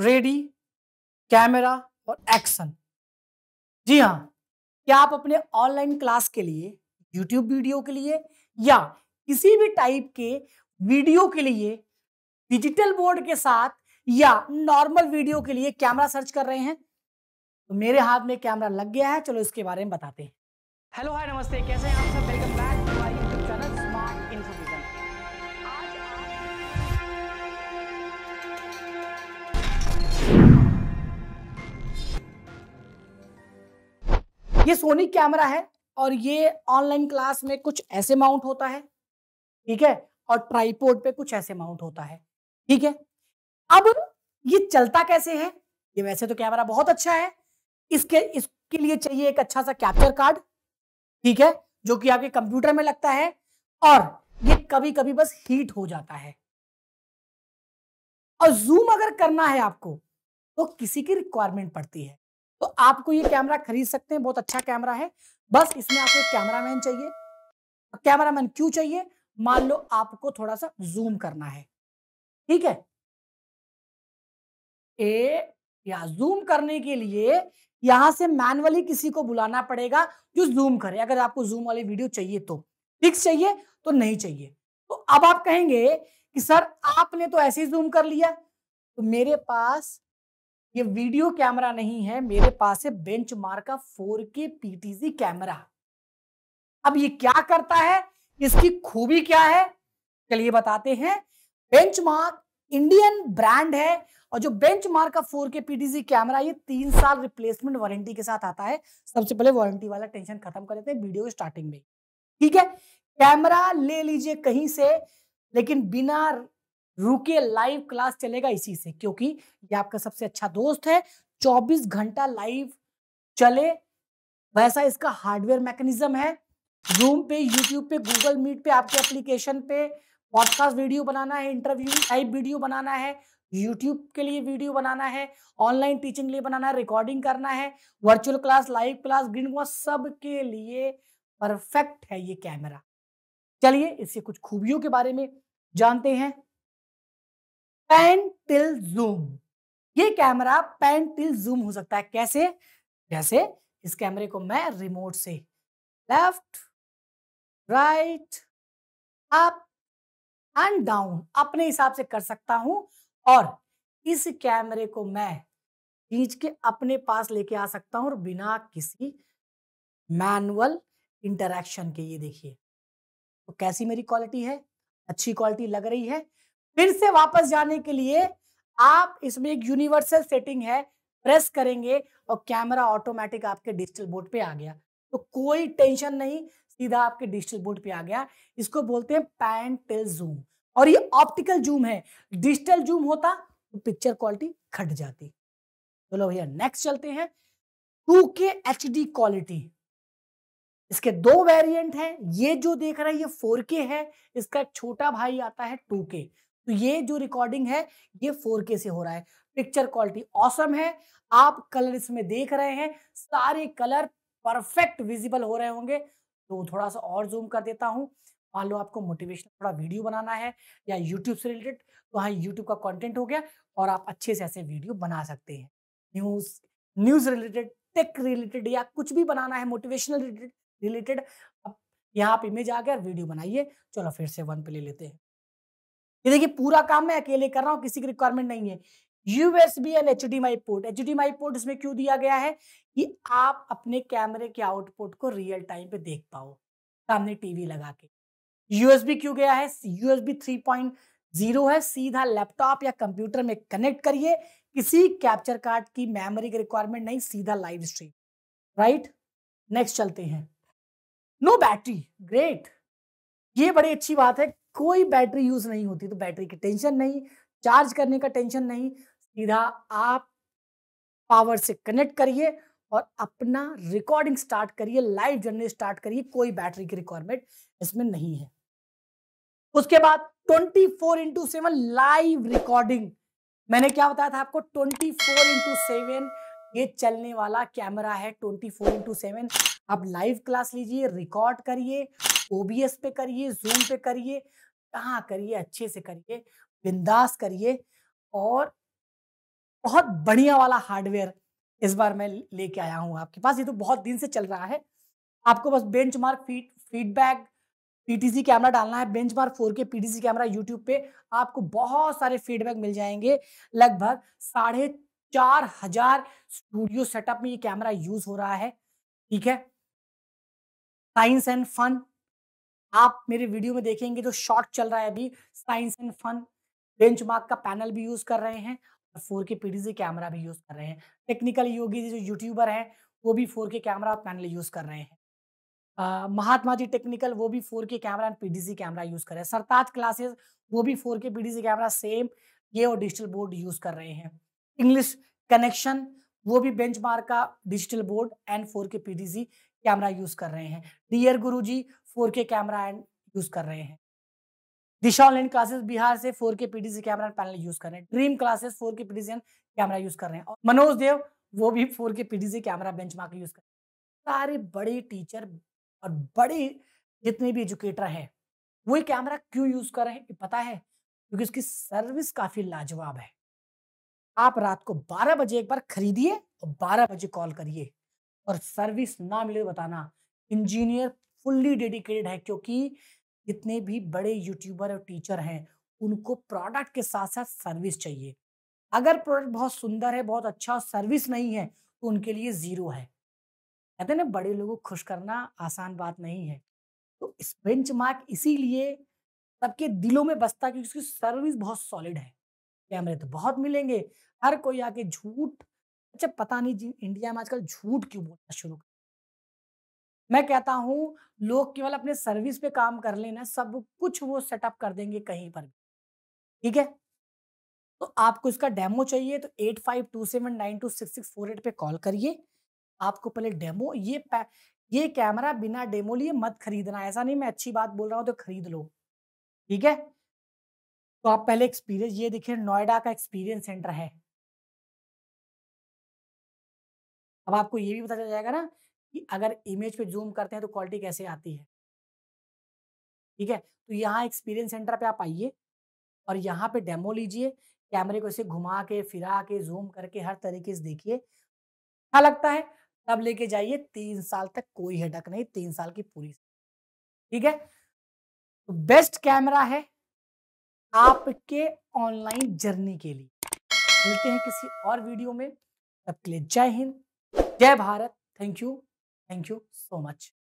Ready camera और action जी हाँ क्या आप अपने ऑनलाइन क्लास के लिए यूट्यूब वीडियो के लिए या किसी भी टाइप के वीडियो के लिए डिजिटल बोर्ड के साथ या नॉर्मल वीडियो के लिए कैमरा सर्च कर रहे हैं तो मेरे हाथ में कैमरा लग गया है चलो इसके बारे में बताते हैं हेलो हाय नमस्ते कैसे हैं आप सब ये सोनी कैमरा है और ये ऑनलाइन क्लास में कुछ ऐसे माउंट होता है ठीक है और ट्राईपोर्ड पे कुछ ऐसे माउंट होता है ठीक है अब ये चलता कैसे है ये वैसे तो कैमरा बहुत अच्छा है इसके इसके लिए चाहिए एक अच्छा सा कैप्चर कार्ड ठीक है जो कि आपके कंप्यूटर में लगता है और ये कभी कभी बस हीट हो जाता है और जूम अगर करना है आपको तो किसी की रिक्वायरमेंट पड़ती है तो आपको ये कैमरा खरीद सकते हैं बहुत अच्छा कैमरा है बस इसमें आपको कैमरा मैन चाहिए कैमरा मैन क्यों चाहिए मान लो आपको थोड़ा सा जूम करना है ठीक है ए या जूम करने के लिए यहां से मैनुअली किसी को बुलाना पड़ेगा जो जूम करे अगर आपको जूम वाली वीडियो चाहिए तो फिक्स चाहिए तो नहीं चाहिए तो अब आप कहेंगे कि सर आपने तो ऐसे ही जूम कर लिया तो मेरे पास ये वीडियो कैमरा नहीं है मेरे पास है बेंच का फोर के पीटीसी कैमरा अब ये क्या करता है इसकी खूबी क्या है चलिए बताते हैं बेंच इंडियन ब्रांड है और जो बेंच मार्क का फोर के पीटीसी कैमरा ये तीन साल रिप्लेसमेंट वारंटी के साथ आता है सबसे पहले वारंटी वाला टेंशन खत्म कर देते हैं वीडियो स्टार्टिंग में ठीक है कैमरा ले लीजिए कहीं से लेकिन बिना रुके लाइव क्लास चलेगा इसी से क्योंकि ये आपका सबसे अच्छा दोस्त है 24 घंटा लाइव चले वैसा इसका हार्डवेयर मैकेनिज्म है जूम पे यूट्यूब पे गूगल मीट पे आपके एप्लीकेशन पे पॉडकास्ट वीडियो बनाना है इंटरव्यू टाइप वीडियो बनाना है यूट्यूब के लिए वीडियो बनाना है ऑनलाइन टीचिंग लिए बनाना है रिकॉर्डिंग करना है virtual class live class green class सब के लिए परफेक्ट है ये कैमरा चलिए इसके कुछ खूबियों के बारे में जानते हैं पैन टिल जूम ये कैमरा पैन टिल जूम हो सकता है कैसे जैसे इस कैमरे को मैं रिमोट से left right up and down अपने हिसाब से कर सकता हूं और इस कैमरे को मैं खींच के अपने पास लेके आ सकता हूं और बिना किसी मैनुअल इंटरेक्शन के ये देखिए तो कैसी मेरी क्वालिटी है अच्छी क्वालिटी लग रही है फिर से वापस जाने के लिए आप इसमें एक यूनिवर्सल सेटिंग है प्रेस करेंगे और कैमरा ऑटोमेटिक आपके डिजिटल बोर्ड पे आ गया तो कोई टेंशन नहीं सीधा आपके डिजिटल बोर्ड पे आ गया इसको बोलते हैं पैन टिल जूम और ये ऑप्टिकल जूम है डिजिटल जूम होता तो पिक्चर क्वालिटी घट जाती चलो भैया नेक्स्ट चलते हैं टू के एच डी क्वालिटी इसके दो वेरिएंट हैं ये जो देख रहा है ये फोर के है इसका एक छोटा भाई आता है टू के तो ये जो रिकॉर्डिंग है ये फोर के से हो रहा है पिक्चर क्वालिटी ऑसम है आप कलर इसमें देख रहे हैं सारे कलर परफेक्ट विजिबल हो रहे होंगे तो थोड़ा सा और जूम कर देता हूँ मान लो आपको मोटिवेशन थोड़ा वीडियो बनाना है या यूट्यूब से रिलेटेड तो हाँ यूट्यूब का कॉन्टेंट हो गया और आप अच्छे से ऐसे वीडियो बना सकते हैं news news related tech related या कुछ भी बनाना है मोटिवेशनल रिलेटेड अब यहाँ आप इमेज आ गया और वीडियो बनाइए चलो फिर से वन पे ले लेते हैं ये देखिए पूरा काम मैं अकेले कर रहा हूँ किसी की रिक्वायरमेंट नहीं है USB and H D port H D port इसमें क्यों दिया गया है कि आप अपने कैमरे के आउटपुट को रियल टाइम पे देख पाओ सामने टीवी लगा के यूएसबी क्यों गया है यूएसबी 3.0 है सीधा लैपटॉप या कंप्यूटर में कनेक्ट करिए किसी कैप्चर कार्ड की मेमोरी की रिक्वायरमेंट नहीं सीधा लाइव स्ट्रीम राइट नेक्स्ट चलते हैं नो बैटरी ग्रेट ये बड़ी अच्छी बात है कोई बैटरी यूज नहीं होती तो बैटरी की टेंशन नहीं चार्ज करने का टेंशन नहीं सीधा आप पावर से कनेक्ट करिए और अपना रिकॉर्डिंग स्टार्ट करिए लाइव जर्नी स्टार्ट करिए कोई बैटरी की रिक्वायरमेंट इसमें नहीं है उसके बाद 24 four into seven live recording मैंने क्या बताया था आपको 24 फोर इंटू सेवन ये चलने वाला कैमरा है 24 फोर इंटू सेवन आप लाइव क्लास लीजिए रिकॉर्ड करिए ओबीएस पे करिए जूम पे करिए कहा करिए अच्छे से करिए बिंदास करिए और बहुत बढ़िया वाला हार्डवेयर इस बार मैं लेके आया हूँ आपके पास ये तो बहुत दिन से चल रहा है आपको बस benchmark feed feedback PTC camera डालना है benchmark four K PTC camera YouTube पे आपको बहुत सारे फीडबैक मिल जाएंगे लगभग साढ़े चार हजार स्टूडियो सेटअप में ये कैमरा यूज हो रहा है ठीक है साइंस एंड फन आप मेरे वीडियो में देखेंगे जो तो शॉर्ट चल रहा है अभी साइंस एंड फन बेंचमार्क का पैनल भी यूज कर रहे हैं और फोर के पीडीसी कैमरा भी यूज कर रहे हैं टेक्निकल योगी जी जो यूट्यूबर है वो भी four K camera panel use कर रहे हैं महात्मा जी टेक्निकल वो भी four K camera and PDC camera use कर रहे हैं सरताज क्लासेस वो भी four K PDC camera same ये और डिजिटल बोर्ड यूज कर रहे हैं इंग्लिश कनेक्शन वो भी बेंचमार्क का digital board and four K PDC camera use कर रहे हैं dear Guruji four K camera and use कर रहे हैं दिशा ऑनलाइन क्लासेस बिहार से four K PDC camera and panel use कर रहे हैं dream classes four K PDC camera use कर रहे हैं और मनोज देव वो भी four K PDC camera benchmark use कर सारे बड़े टीचर और बड़े जितने भी एजुकेटर हैं वो कैमरा क्यों यूज कर रहे हैं पता है क्योंकि उसकी सर्विस काफी लाजवाब है आप रात को 12 बजे एक बार खरीदिए और 12 बजे कॉल करिए और सर्विस ना मिले तो बताना इंजीनियर फुल्ली डेडिकेटेड है क्योंकि जितने भी बड़े यूट्यूबर और टीचर हैं उनको प्रोडक्ट के साथ साथ सर्विस चाहिए अगर प्रोडक्ट बहुत सुंदर है बहुत अच्छा और सर्विस नहीं है तो उनके लिए ज़ीरो है कहते ना बड़े लोगों को खुश करना आसान बात नहीं है तो इस बेंच मार्क इसीलिए सबके दिलों में बसता क्योंकि उसकी सर्विस बहुत सॉलिड है कैमरे तो बहुत मिलेंगे हर कोई आके झूठ अच्छा पता नहीं जी इंडिया में आजकल झूठ क्यों बोलना शुरू कर मैं कहता हूँ लोग केवल अपने सर्विस पे काम कर लेना सब कुछ वो सेटअप कर देंगे कहीं पर भी ठीक है तो आपको इसका डेमो चाहिए तो eight five two seven nine two six six four eight पे कॉल करिए आपको पहले डेमो ये ये कैमरा बिना डेमो लिए मत खरीदना ऐसा नहीं मैं अच्छी बात बोल रहा हूँ तो खरीद लो ठीक है तो आप पहले एक्सपीरियंस ये देखिए नोएडा का एक्सपीरियंस सेंटर है अब आपको ये भी पता चल जाएगा ना कि अगर इमेज पे जूम करते हैं तो क्वालिटी कैसे आती है ठीक है तो यहाँ एक्सपीरियंस सेंटर पे आप आइए और यहाँ पे डेमो लीजिए कैमरे को इसे घुमा के फिरा के जूम करके हर तरीके से देखिए अच्छा लगता है तब लेके जाइए तीन साल तक कोई हटक नहीं तीन साल की पूरी ठीक है तो बेस्ट कैमरा है आपके ऑनलाइन जर्नी के लिए मिलते हैं किसी और वीडियो में तब के लिए जय हिंद जय Bharat thank you Thank you so much.